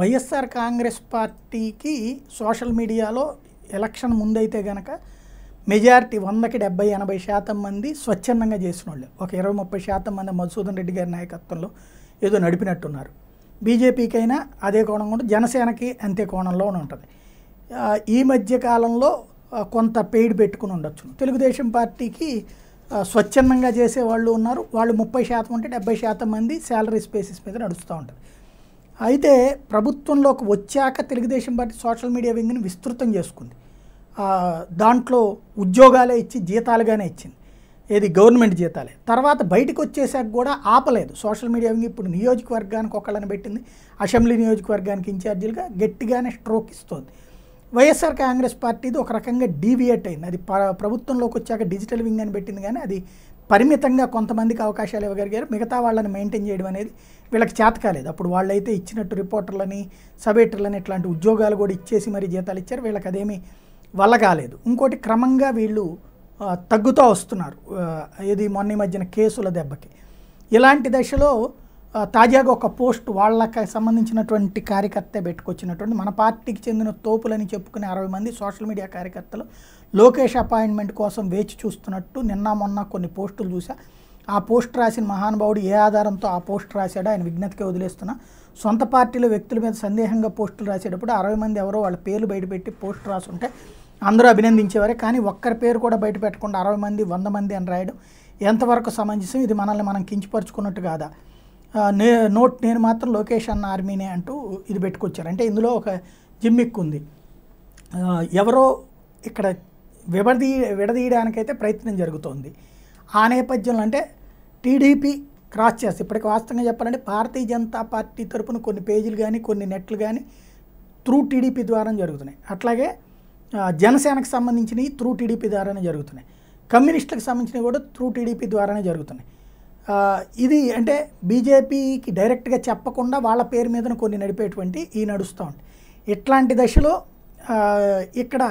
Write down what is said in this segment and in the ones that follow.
వైఎస్ఆర్ కాంగ్రెస్ పార్టీకి సోషల్ మీడియాలో ఎలక్షన్ ముందైతే గనక మెజారిటీ వందకి డెబ్బై ఎనభై శాతం మంది స్వచ్ఛందంగా చేసిన వాళ్ళు ఒక ఇరవై ముప్పై శాతం మంది మధుసూదన్ రెడ్డి గారి నాయకత్వంలో ఏదో నడిపినట్టున్నారు బీజేపీకైనా అదే కోణం ఉంటుంది జనసేనకి అంతే కోణంలోనే ఉంటుంది ఈ మధ్య కాలంలో కొంత పెయిడ్ పెట్టుకుని ఉండొచ్చు తెలుగుదేశం పార్టీకి స్వచ్ఛందంగా చేసే వాళ్ళు ఉన్నారు వాళ్ళు ముప్పై శాతం ఉంటే డెబ్బై శాతం మంది శాలరీ స్పేసెస్ మీద నడుస్తూ ఉంటుంది అయితే ప్రభుత్వంలోకి వచ్చాక తెలుగుదేశం పార్టీ సోషల్ మీడియా వింగ్ని విస్తృతం చేసుకుంది దాంట్లో ఉద్యోగాలే ఇచ్చి జీతాలుగానే ఇచ్చింది ఏది గవర్నమెంట్ జీతాలే తర్వాత బయటకు వచ్చేసాక కూడా ఆపలేదు సోషల్ మీడియా వింగ్ ఇప్పుడు నియోజకవర్గానికి ఒకళ్ళని పెట్టింది అసెంబ్లీ నియోజకవర్గానికి ఇన్ఛార్జీలుగా గట్టిగానే స్ట్రోక్ ఇస్తుంది వైఎస్ఆర్ కాంగ్రెస్ పార్టీది ఒక రకంగా డీవియేట్ అయింది అది ప్రభుత్వంలోకి వచ్చాక డిజిటల్ వింగ్ అని పెట్టింది కానీ అది పరిమితంగా కొంతమందికి అవకాశాలు ఇవ్వగలిగారు మిగతా వాళ్ళని మెయింటైన్ చేయడం అనేది వీళ్ళకి చేత కాలేదు అప్పుడు వాళ్ళైతే ఇచ్చినట్టు రిపోర్టర్లని సబేటర్లని ఇట్లాంటి ఉద్యోగాలు కూడా ఇచ్చేసి మరి జీతాలు ఇచ్చారు వీళ్ళకి అదేమీ వల్ల కాలేదు ఇంకోటి క్రమంగా వీళ్ళు తగ్గుతూ వస్తున్నారు ఇది మొన్న మధ్యన కేసుల దెబ్బకి ఇలాంటి దశలో తాజాగా ఒక పోస్ట్ వాళ్ళకి సంబంధించినటువంటి కార్యకర్త పెట్టుకొచ్చినటువంటి మన పార్టీకి చెందిన తోపులని చెప్పుకునే అరవై మంది సోషల్ మీడియా కార్యకర్తలు లోకేష్ అపాయింట్మెంట్ కోసం వేచి చూస్తున్నట్టు నిన్న మొన్న కొన్ని పోస్టులు చూసా ఆ పోస్ట్ రాసిన మహానుభావుడు ఏ ఆధారంతో ఆ పోస్ట్ రాశాడో ఆయన విజ్ఞతకే వదిలేస్తున్నా సొంత పార్టీలో వ్యక్తుల మీద సందేహంగా పోస్టులు రాసేటప్పుడు అరవై మంది ఎవరో వాళ్ళ పేర్లు బయటపెట్టి పోస్ట్ రాసుంటే అందరూ అభినందించేవారే కానీ ఒక్కరి పేరు కూడా బయట పెట్టకుండా అరవై మంది వంద మంది అని రాయడం ఎంతవరకు సమంజసం ఇది మనల్ని మనం కించపరుచుకున్నట్టు కాదా నే నోట్ నేను మాత్రం లోకేష్ అన్న ఆర్మీనే అంటూ ఇది పెట్టుకొచ్చారు అంటే ఇందులో ఒక జిమ్మిక్ ఉంది ఎవరో ఇక్కడ విడదీ విడదీయడానికైతే ప్రయత్నం జరుగుతోంది ఆ నేపథ్యంలో అంటే టీడీపీ క్రాస్ చేస్తే ఇప్పటికి వాస్తవంగా చెప్పాలంటే భారతీయ జనతా పార్టీ తరపున కొన్ని పేజీలు కానీ కొన్ని నెట్లు కానీ త్రూ టీడీపీ ద్వారా జరుగుతున్నాయి అట్లాగే జనసేనకు సంబంధించినవి త్రూ టీడీపీ ద్వారానే జరుగుతున్నాయి కమ్యూనిస్టులకు సంబంధించినవి కూడా త్రూ టీడీపీ ద్వారానే జరుగుతున్నాయి ఇది అంటే బీజేపీకి డైరెక్ట్గా చెప్పకుండా వాళ్ళ పేరు మీద కొన్ని నడిపేటువంటి ఈ నడుస్తూ ఉంది ఇట్లాంటి దశలో ఇక్కడ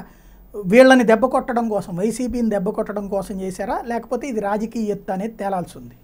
వీళ్ళని దెబ్బ కొట్టడం కోసం వైసీపీని దెబ్బ కొట్టడం కోసం చేశారా లేకపోతే ఇది రాజకీయ ఎత్తు అనేది తేలాల్సి ఉంది